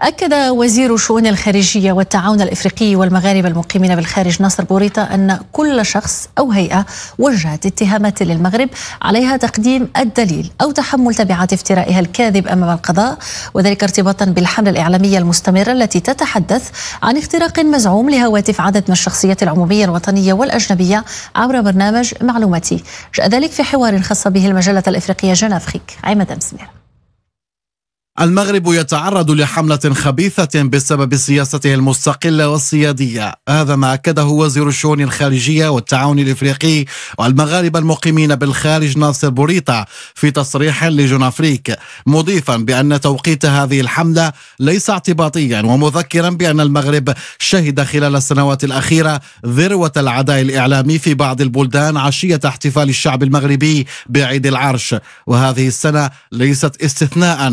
أكد وزير الشؤون الخارجية والتعاون الإفريقي والمغاربة المقيمين بالخارج ناصر بوريطة أن كل شخص أو هيئة وجهت اتهامات للمغرب عليها تقديم الدليل أو تحمل تبعات افترائها الكاذب أمام القضاء وذلك ارتباطا بالحملة الإعلامية المستمرة التي تتحدث عن اختراق مزعوم لهواتف عدد من الشخصيات العمومية الوطنية والأجنبية عبر برنامج معلوماتي جاء ذلك في حوار خاص به المجلة الإفريقية جنافخيك عماد مسمير المغرب يتعرض لحملة خبيثة بسبب سياسته المستقلة والسيادية هذا ما أكده وزير الشؤون الخارجية والتعاون الإفريقي والمغاربة المقيمين بالخارج ناصر بوريطة في تصريح لجونافريك مضيفا بأن توقيت هذه الحملة ليس اعتباطيا ومذكرا بأن المغرب شهد خلال السنوات الأخيرة ذروة العداء الإعلامي في بعض البلدان عشية احتفال الشعب المغربي بعيد العرش وهذه السنة ليست استثناء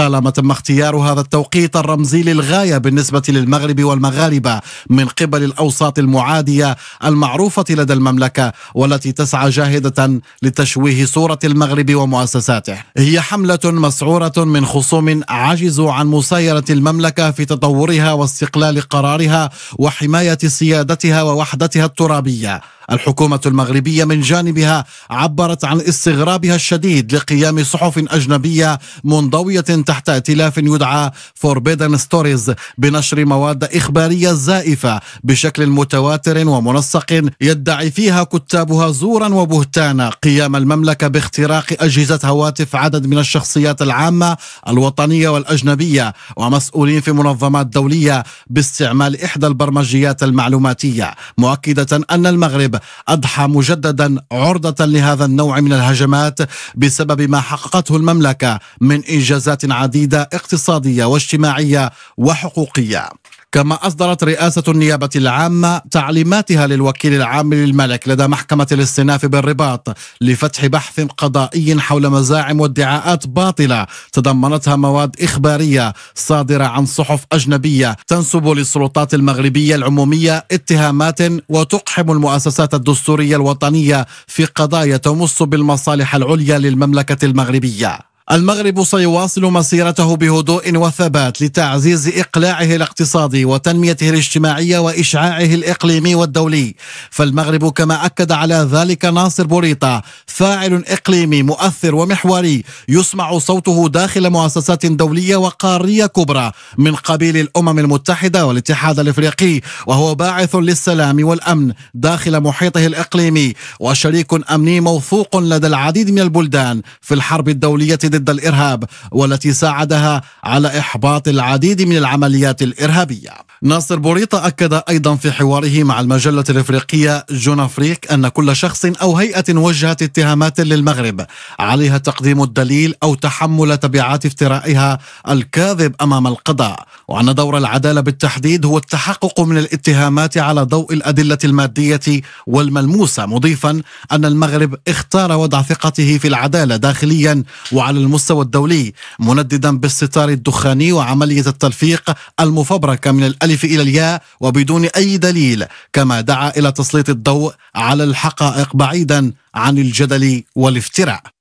طالما تم اختيار هذا التوقيت الرمزي للغاية بالنسبة للمغرب والمغاربة من قبل الأوساط المعادية المعروفة لدى المملكة والتي تسعى جاهدة لتشويه صورة المغرب ومؤسساته هي حملة مسعورة من خصوم عجزوا عن مسايرة المملكة في تطورها واستقلال قرارها وحماية سيادتها ووحدتها الترابية الحكومة المغربية من جانبها عبرت عن استغرابها الشديد لقيام صحف أجنبية منضوية تحت ائتلاف يدعى فوربيدن ستوريز بنشر مواد إخبارية زائفة بشكل متواتر ومنسق يدعي فيها كتابها زورا وبهتانا قيام المملكة باختراق أجهزة هواتف عدد من الشخصيات العامة الوطنية والأجنبية ومسؤولين في منظمات دولية باستعمال إحدى البرمجيات المعلوماتية مؤكدة أن المغرب أضحى مجددا عرضة لهذا النوع من الهجمات بسبب ما حققته المملكة من إنجازات عديدة اقتصادية واجتماعية وحقوقية كما أصدرت رئاسة النيابة العامة تعليماتها للوكيل العام للملك لدى محكمة الاستئناف بالرباط لفتح بحث قضائي حول مزاعم وادعاءات باطلة تضمنتها مواد إخبارية صادرة عن صحف أجنبية تنسب للسلطات المغربية العمومية اتهامات وتقحم المؤسسات الدستورية الوطنية في قضايا تمس بالمصالح العليا للمملكة المغربية المغرب سيواصل مسيرته بهدوء وثبات لتعزيز اقلاعه الاقتصادي وتنميته الاجتماعيه واشعاعه الاقليمي والدولي فالمغرب كما اكد على ذلك ناصر بوريطه فاعل اقليمي مؤثر ومحوري يسمع صوته داخل مؤسسات دوليه وقاريه كبرى من قبيل الامم المتحده والاتحاد الافريقي وهو باعث للسلام والامن داخل محيطه الاقليمي وشريك امني موثوق لدى العديد من البلدان في الحرب الدوليه ضد ضد الارهاب والتي ساعدها على احباط العديد من العمليات الارهابيه ناصر بوريطة أكد أيضا في حواره مع المجلة الإفريقية جونافريك أن كل شخص أو هيئة وجهت اتهامات للمغرب عليها تقديم الدليل أو تحمل تبعات افترائها الكاذب أمام القضاء وأن دور العدالة بالتحديد هو التحقق من الاتهامات على ضوء الأدلة المادية والملموسة مضيفا أن المغرب اختار وضع ثقته في العدالة داخليا وعلى المستوى الدولي منددا بالستار الدخاني وعملية التلفيق المفبركة من الأدلة الالف الى الياء وبدون اي دليل كما دعا الى تسليط الضوء على الحقائق بعيدا عن الجدل والافتراء